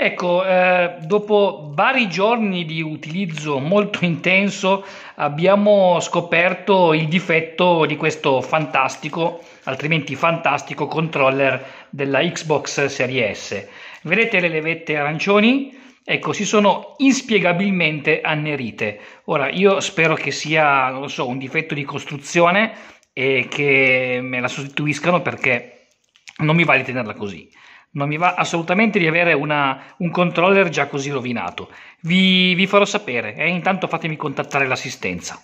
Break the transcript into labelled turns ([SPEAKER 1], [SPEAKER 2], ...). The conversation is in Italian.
[SPEAKER 1] Ecco, eh, dopo vari giorni di utilizzo molto intenso abbiamo scoperto il difetto di questo fantastico, altrimenti fantastico controller della Xbox Series S. Vedete le levette arancioni? Ecco, si sono inspiegabilmente annerite. Ora, io spero che sia, non lo so, un difetto di costruzione e che me la sostituiscano perché non mi va di tenerla così. Non mi va assolutamente di avere una, un controller già così rovinato. Vi, vi farò sapere e eh? intanto fatemi contattare l'assistenza.